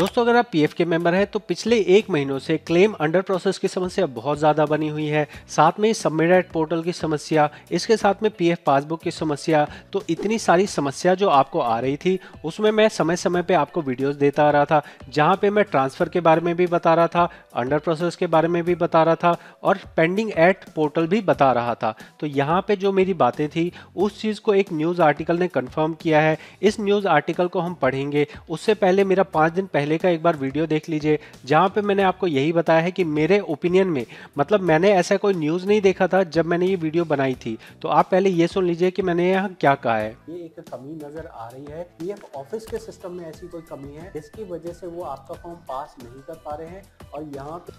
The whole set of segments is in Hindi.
दोस्तों अगर आप पीएफ के मेंबर हैं तो पिछले एक महीनों से क्लेम अंडर प्रोसेस की समस्या बहुत ज़्यादा बनी हुई है साथ में सबमिट एट पोर्टल की समस्या इसके साथ में पीएफ पासबुक की समस्या तो इतनी सारी समस्या जो आपको आ रही थी उसमें मैं समय समय पे आपको वीडियोस देता आ रहा था जहाँ पे मैं ट्रांसफ़र के बारे में भी बता रहा था अंडर प्रोसेस के बारे में भी बता रहा था और पेंडिंग एट पोर्टल भी बता रहा था तो यहाँ पर जो मेरी बातें थी उस चीज़ को एक न्यूज़ आर्टिकल ने कन्फर्म किया है इस न्यूज़ आर्टिकल को हम पढ़ेंगे उससे पहले मेरा पाँच दिन पहले पहले का एक बार वीडियो देख लीजिए जहाँ पे मैंने आपको यही बताया है कि मेरे ओपिनियन में मतलब मैंने ऐसा कोई न्यूज़ नहीं देखा था जब मैंने ये वीडियो बनाई थी तो आप पहले ये सुन लीजिए कि मैंने यहाँ क्या कहा है ये एक कमी नज़र आ रही है ये ऑफिस के सिस्टम में ऐसी कोई कमी है जिसकी वजह से वो आपका फॉर्म पास नहीं कर पा रहे हैं और यहाँ पे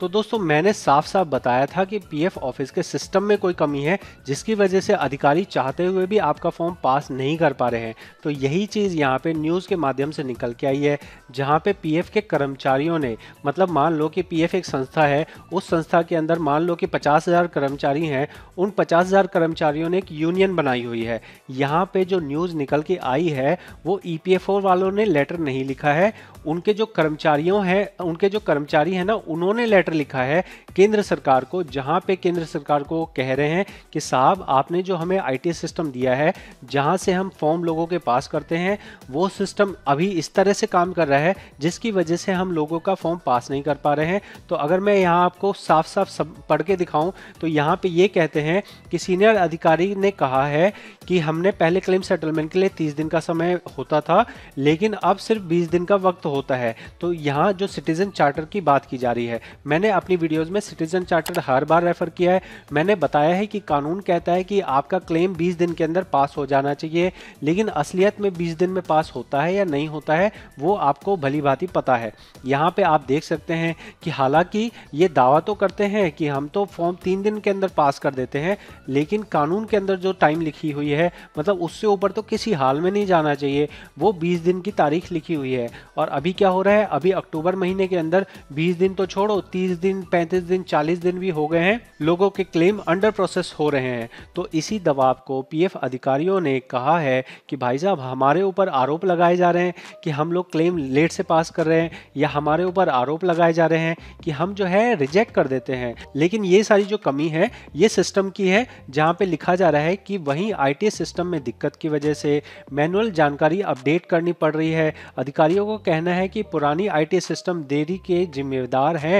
तो दोस्तों मैंने साफ साफ बताया था कि पीएफ ऑफिस के सिस्टम में कोई कमी है जिसकी वजह से अधिकारी चाहते हुए भी आपका फॉर्म पास नहीं कर पा रहे हैं तो यही चीज़ यहाँ पे न्यूज़ के माध्यम से निकल के आई है जहाँ पे पीएफ के कर्मचारियों ने मतलब मान लो कि पीएफ एक संस्था है उस संस्था के अंदर मान लो कि पचास हज़ार कर्मचारी हैं उन पचास हज़ार कर्मचारियों ने एक यूनियन बनाई हुई है यहाँ पे जो न्यूज़ निकल के आई है वो ई e वालों ने लेटर नहीं लिखा है उनके जो कर्मचारियों हैं उनके जो कर्मचारी हैं ना उन्होंने लेटर लेटर लिखा है केंद्र सरकार को जहां पे केंद्र सरकार को कह रहे हैं कि साहब आपने जो हमें आईटी सिस्टम दिया है जहां से हम फॉर्म लोगों के पास करते हैं वो सिस्टम अभी इस तरह से काम कर रहा है जिसकी वजह से हम लोगों का फॉर्म पास नहीं कर पा रहे हैं तो अगर मैं यहाँ आपको साफ साफ सब पढ़ के दिखाऊं तो यहाँ पे ये कहते हैं कि सीनियर अधिकारी ने कहा है कि हमने पहले क्लेम सेटलमेंट के लिए तीस दिन का समय होता था लेकिन अब सिर्फ बीस दिन का वक्त होता है तो यहाँ जो सिटीजन चार्टर की बात की जा रही है मैं मैंने अपनी वीडियोस में सिटीजन चार्टर हर बार रेफर किया है मैंने बताया है कि कानून कहता है कि आपका क्लेम 20 दिन के अंदर पास हो जाना चाहिए लेकिन असलियत में 20 दिन में पास होता है या नहीं होता है वो आपको भली भांति पता है यहाँ पे आप देख सकते हैं कि हालांकि ये दावा तो करते हैं कि हम तो फॉर्म तीन दिन के अंदर पास कर देते हैं लेकिन कानून के अंदर जो टाइम लिखी हुई है मतलब उससे ऊपर तो किसी हाल में नहीं जाना चाहिए वो बीस दिन की तारीख लिखी हुई है और अभी क्या हो रहा है अभी अक्टूबर महीने के अंदर बीस दिन तो छोड़ो तीस 30 दिन 35 दिन 40 दिन भी हो गए हैं लोगों के क्लेम अंडर प्रोसेस हो रहे हैं तो इसी दबाव को पीएफ अधिकारियों ने कहा है कि भाई साहब हमारे ऊपर आरोप लगाए जा रहे हैं कि हम लोग क्लेम लेट से पास कर रहे हैं या हमारे ऊपर आरोप लगाए जा रहे हैं कि हम जो है रिजेक्ट कर देते हैं लेकिन ये सारी जो कमी है ये सिस्टम की है जहाँ पे लिखा जा रहा है कि वहीं आई सिस्टम में दिक्कत की वजह से मैनुअल जानकारी अपडेट करनी पड़ रही है अधिकारियों को कहना है कि पुरानी आई सिस्टम देरी के जिम्मेदार हैं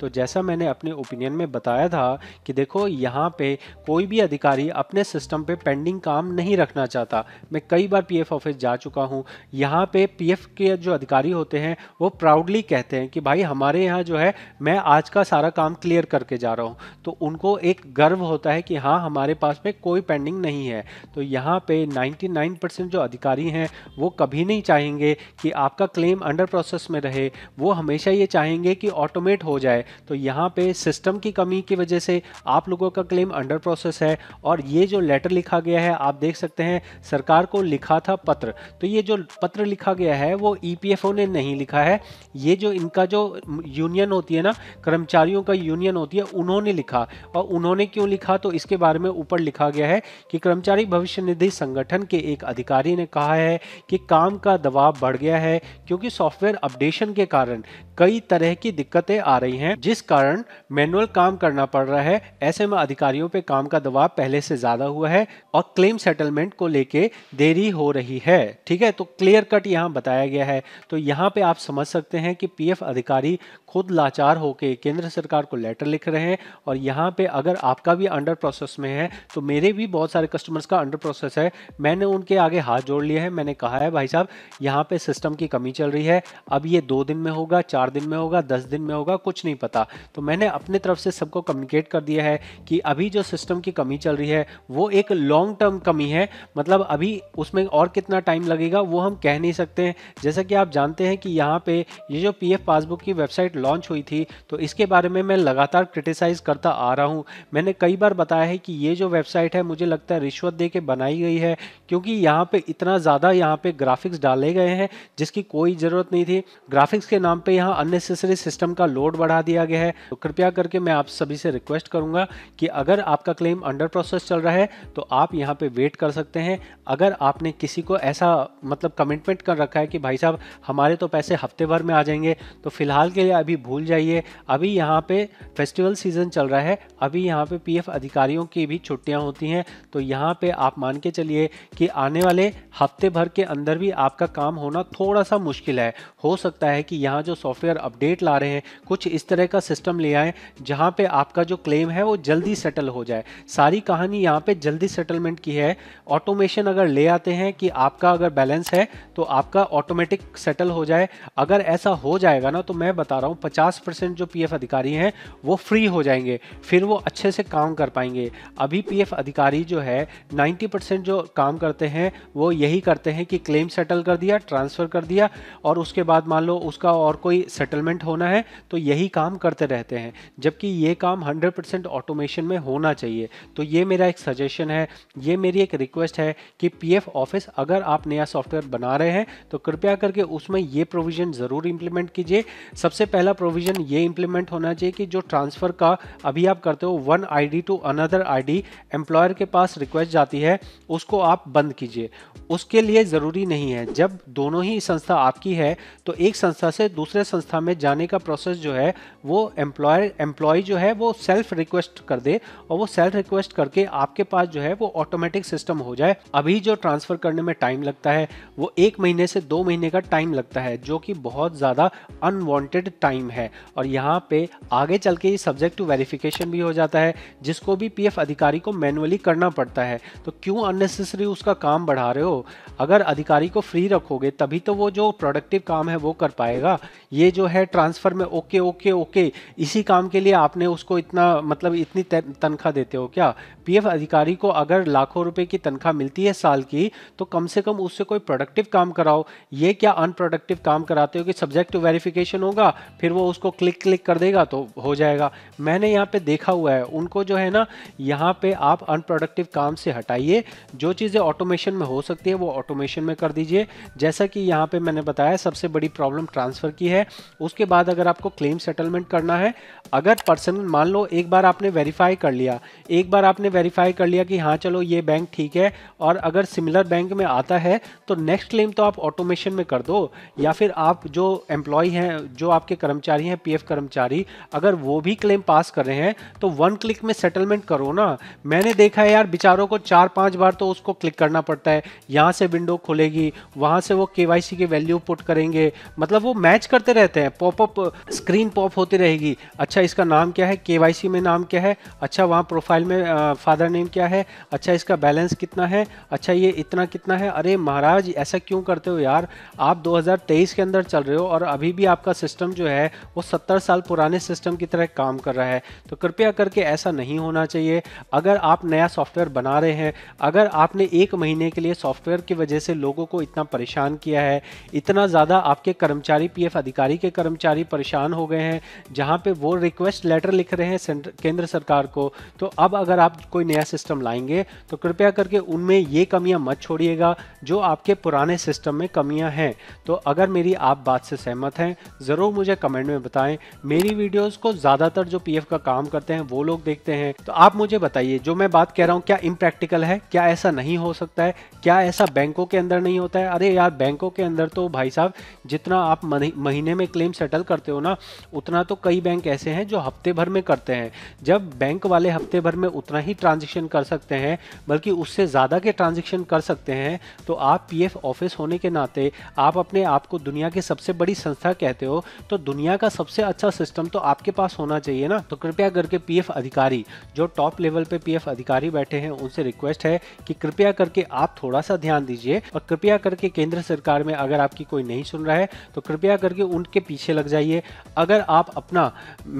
तो जैसा मैंने अपने ओपिनियन में बताया था कि देखो यहाँ पे कोई भी अधिकारी अपने सिस्टम पे पेंडिंग काम नहीं रखना चाहता मैं कई बार पीएफ ऑफिस जा चुका हूँ यहाँ पे पीएफ के जो अधिकारी होते हैं वो प्राउडली कहते हैं कि भाई हमारे यहाँ जो है मैं आज का सारा काम क्लियर करके जा रहा हूँ तो उनको एक गर्व होता है कि हाँ हमारे पास में कोई पेंडिंग नहीं है तो यहाँ पे 99% जो अधिकारी हैं वो कभी नहीं चाहेंगे कि आपका क्लेम अंडर प्रोसेस में रहे वो हमेशा ये चाहेंगे कि ऑटोमेट हो जाए तो यहाँ पे सिस्टम की कमी की वजह से आप लोगों का क्लेम अंडर प्रोसेस है और ये जो लेटर लिखा गया है आप देख सकते हैं सरकार को लिखा था पत्र तो ये जो पत्र लिखा गया है वो ई e ने नहीं लिखा है ये जो इनका जो यूनियन होती है ना कर्मचारियों का यूनियन होती है उन्होंने लिखा और उन्होंने क्यों लिखा तो इसके बारे में ऊपर लिखा गया है कि कर्मचारी भविष्य निधि संगठन के एक अधिकारी ने कहा है कि काम का दबाव बढ़ गया है क्योंकि सॉफ्टवेयर अपडेशन के कारण कई तरह की दिक्कतें आ रही हैं जिस कारण मैनुअल काम करना पड़ रहा है ऐसे में अधिकारियों पे काम का दबाव पहले से ज्यादा हुआ है और क्लेम सेटलमेंट को लेके देरी हो रही है ठीक है तो क्लियर कट यहाँ बताया गया है तो यहाँ पे आप समझ सकते हैं कि पीएफ अधिकारी खुद लाचार होके केंद्र सरकार को लेटर लिख रहे हैं और यहाँ पे अगर आपका भी अंडर प्रोसेस में है तो मेरे भी बहुत सारे कस्टमर्स का अंडर प्रोसेस है मैंने उनके आगे हाथ जोड़ लिए है मैंने कहा है भाई साहब यहाँ पे सिस्टम की कमी चल रही है अब ये दो दिन में होगा चार दिन में होगा दस दिन में होगा कुछ नहीं पता तो मैंने अपने तरफ से सबको कम्युनिकेट कर दिया है कि अभी जो सिस्टम की कमी चल रही है वो एक लॉन्ग टर्म कमी है मतलब अभी उसमें और कितना टाइम लगेगा वो हम कह नहीं सकते हैं जैसा कि आप जानते हैं कि यहाँ पे ये जो पी पासबुक की वेबसाइट लॉन्च हुई थी तो इसके बारे में मैं लगातार क्रिटिसाइज़ करता आ रहा हूँ मैंने कई बार बताया है कि ये जो वेबसाइट है मुझे लगता है रिश्वत दे के बनाई गई है क्योंकि यहाँ पे इतना ज़्यादा यहाँ पे ग्राफिक्स डाले गए हैं जिसकी कोई ज़रूरत नहीं थी ग्राफिक्स के नाम पे यहाँ अननेसेसरी सिस्टम का लोड बढ़ा दिया दिया गया है तो कृपया करके मैं आप सभी से रिक्वेस्ट करूंगा कि अगर आपका क्लेम अंडर प्रोसेस चल रहा है तो आप यहाँ पे वेट कर सकते हैं अगर आपने किसी को ऐसा मतलब कमिटमेंट कर रखा है कि भाई साहब हमारे तो पैसे हफ्ते भर में आ जाएंगे तो फिलहाल के लिए अभी भूल जाइए अभी यहाँ पे फेस्टिवल सीजन चल रहा है अभी यहाँ पे पीएफ अधिकारियों की भी छुट्टियाँ होती हैं तो यहाँ पे आप मान के चलिए कि आने वाले हफ्ते भर के अंदर भी आपका काम होना थोड़ा सा मुश्किल है हो सकता है कि यहाँ जो सॉफ्टवेयर अपडेट ला रहे हैं कुछ इस तरह तरह का सिस्टम ले आए जहाँ पे आपका जो क्लेम है वो जल्दी सेटल हो जाए सारी कहानी यहाँ पे जल्दी सेटलमेंट की है ऑटोमेशन अगर ले आते हैं कि आपका अगर बैलेंस है तो आपका ऑटोमेटिक सेटल हो जाए अगर ऐसा हो जाएगा ना तो मैं बता रहा हूँ पचास जो पी अधिकारी हैं वो फ्री हो जाएंगे फिर वो अच्छे से काम कर पाएंगे अभी पी अधिकारी जो है नाइन्टी जो काम करते हैं वो यही करते हैं कि क्लेम सेटल कर दिया ट्रांसफ़र कर दिया और उसके बाद मान लो उसका और कोई सेटलमेंट होना है तो यही काम काम करते रहते हैं जबकि ये काम 100% ऑटोमेशन में होना चाहिए तो ये मेरा एक सजेशन है ये मेरी एक रिक्वेस्ट है कि पी ऑफिस अगर आप नया सॉफ्टवेयर बना रहे हैं तो कृपया करके उसमें ये प्रोविज़न ज़रूर इम्प्लीमेंट कीजिए सबसे पहला प्रोविज़न ये इम्प्लीमेंट होना चाहिए कि जो ट्रांसफ़र का अभी आप करते हो one D to another D employer के पास रिक्वेस्ट जाती है उसको आप बंद कीजिए उसके लिए ज़रूरी नहीं है जब दोनों ही संस्था आपकी है तो एक संस्था से दूसरे संस्था में जाने का प्रोसेस जो है वो एम्प्लॉय एम्प्लॉय जो है वो सेल्फ रिक्वेस्ट कर दे और वो सेल्फ रिक्वेस्ट करके आपके पास जो है वो ऑटोमेटिक सिस्टम हो जाए अभी जो ट्रांसफ़र करने में टाइम लगता है वो एक महीने से दो महीने का टाइम लगता है जो कि बहुत ज़्यादा अनवांटेड टाइम है और यहाँ पे आगे चल के ये सब्जेक्ट टू वेरिफिकेशन भी हो जाता है जिसको भी पी अधिकारी को मैनुअली करना पड़ता है तो क्यों अननेसेसरी उसका काम बढ़ा रहे हो अगर अधिकारी को फ्री रखोगे तभी तो वो जो प्रोडक्टिव काम है वो कर पाएगा ये जो है ट्रांसफ़र में ओके ओके ओके ओके इसी काम के लिए आपने उसको इतना मतलब इतनी तनख्वाह देते हो क्या पीएफ अधिकारी को अगर लाखों रुपए की तनख्वाह मिलती है साल की तो कम से कम उससे कोई प्रोडक्टिव काम कराओ ये क्या अनप्रोडक्टिव काम कराते हो कि सब्जेक्ट वेरिफिकेशन होगा फिर वो उसको क्लिक क्लिक कर देगा तो हो जाएगा मैंने यहाँ पे देखा हुआ है उनको जो है ना यहाँ पे आप अनप्रोडक्टिव काम से हटाइए जो चीज़ें ऑटोमेशन में हो सकती है वो ऑटोमेशन में कर दीजिए जैसा कि यहाँ पे मैंने बताया सबसे बड़ी प्रॉब्लम ट्रांसफ़र की है उसके बाद अगर आपको क्लेम सेटलमेंट पेमेंट करना है अगर पर्सनल मान लो एक बार आपने वेरीफाई कर लिया एक बार आपने वेरीफाई कर लिया कि हाँ चलो ये बैंक ठीक है और अगर सिमिलर बैंक में आता है तो नेक्स्ट क्लेम तो आप ऑटोमेशन में कर दो या फिर आप जो एम्प्लॉय हैं जो आपके कर्मचारी हैं पी कर्मचारी अगर वो भी क्लेम पास कर रहे हैं तो वन क्लिक में सेटलमेंट करो ना मैंने देखा है यार बेचारों को चार पाँच बार तो उसको क्लिक करना पड़ता है यहाँ से विंडो खुलेगी वहाँ से वो के की वैल्यू पुट करेंगे मतलब वो मैच करते रहते हैं पॉपअप स्क्रीन पॉप होती होती रहेगी अच्छा इसका नाम क्या है के में नाम क्या है अच्छा वहाँ प्रोफाइल में फादर नेम क्या है अच्छा इसका बैलेंस कितना है अच्छा ये इतना कितना है अरे महाराज ऐसा क्यों करते हो यार आप 2023 के अंदर चल रहे हो और अभी भी आपका सिस्टम जो है वो 70 साल पुराने सिस्टम की तरह काम कर रहा है तो कृपया करके ऐसा नहीं होना चाहिए अगर आप नया सॉफ्टवेयर बना रहे हैं अगर आपने एक महीने के लिए सॉफ्टवेयर की वजह से लोगों को इतना परेशान किया है इतना ज़्यादा आपके कर्मचारी पीएफ अधिकारी के कर्मचारी परेशान हो गए हैं जहाँ पे वो रिक्वेस्ट लेटर लिख रहे हैं केंद्र सरकार को तो अब अगर आप कोई नया सिस्टम लाएंगे तो कृपया करके उनमें ये कमियाँ मत छोड़िएगा जो आपके पुराने सिस्टम में कमियाँ हैं तो अगर मेरी आप बात से सहमत हैं ज़रूर मुझे कमेंट में बताएं मेरी वीडियोज़ को ज़्यादातर जो पी का काम करते हैं वो लोग देखते हैं तो आप मुझे बताइए जो मैं बात कह रहा हूँ क्या इम्प्रैक्टिकल है क्या ऐसा नहीं हो सकता है क्या ऐसा बैंकों के अंदर नहीं होता है अरे यार बैंकों के अंदर तो भाई साहब जितना आप महीने में क्लेम सेटल करते हो ना उतना तो कई बैंक ऐसे हैं जो हफ्ते भर में करते हैं जब बैंक वाले हफ्ते भर में उतना ही ट्रांजेक्शन कर सकते हैं बल्कि उससे ज़्यादा के ट्रांजेक्शन कर सकते हैं तो आप पी ऑफिस होने के नाते आप अपने आप को दुनिया की सबसे बड़ी संस्था कहते हो तो दुनिया का सबसे अच्छा सिस्टम तो आपके पास होना चाहिए ना तो कृपया करके पी अधिकारी जो टॉप लेवल पे पी अधिकारी बैठे हैं उनसे रिक्वेस्ट है कि कृपया करके आप थोड़ा सा ध्यान दीजिए और कृपया करके केंद्र सरकार में अगर आपकी कोई नहीं सुन रहा है तो कृपया करके उनके पीछे लग जाइए अगर आप अपना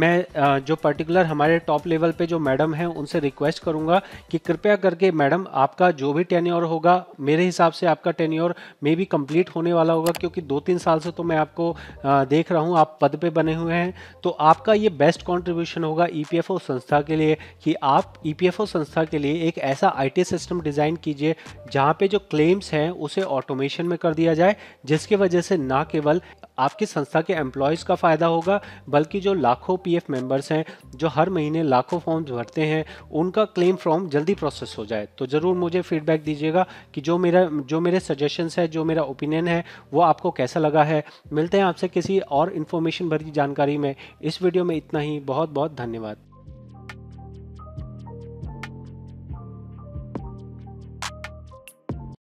मैं जो पर्टिकुलर हमारे टॉप लेवल पे जो मैडम हैं उनसे रिक्वेस्ट करूँगा कि कृपया करके मैडम आपका जो भी टेन्योर होगा मेरे हिसाब से आपका टेन्योर मे भी कंप्लीट होने वाला होगा क्योंकि दो तीन साल से तो मैं आपको देख रहा हूँ आप पद पे बने हुए हैं तो आपका ये बेस्ट कॉन्ट्रीब्यूशन होगा ई e संस्था के लिए कि आप ई e संस्था के लिए एक ऐसा आई सिस्टम डिज़ाइन कीजिए जहाँ पे जो क्लेम्स हैं उसे ऑटोमेशन में कर दिया जाए जिसके वजह से ना केवल आपकी संस्था के एम्प्लॉयज़ का फ़ायदा होगा बल्कि बल्कि जो लाखों पी एफ मेंबर्स हैं जो हर महीने लाखों फॉर्म्स भरते हैं उनका क्लेम फॉर्म जल्दी प्रोसेस हो जाए तो ज़रूर मुझे फीडबैक दीजिएगा कि जो मेरा जो मेरे सजेशंस है जो मेरा ओपिनियन है वो आपको कैसा लगा है मिलते हैं आपसे किसी और इन्फॉर्मेशन भरी जानकारी में इस वीडियो में इतना ही बहुत बहुत धन्यवाद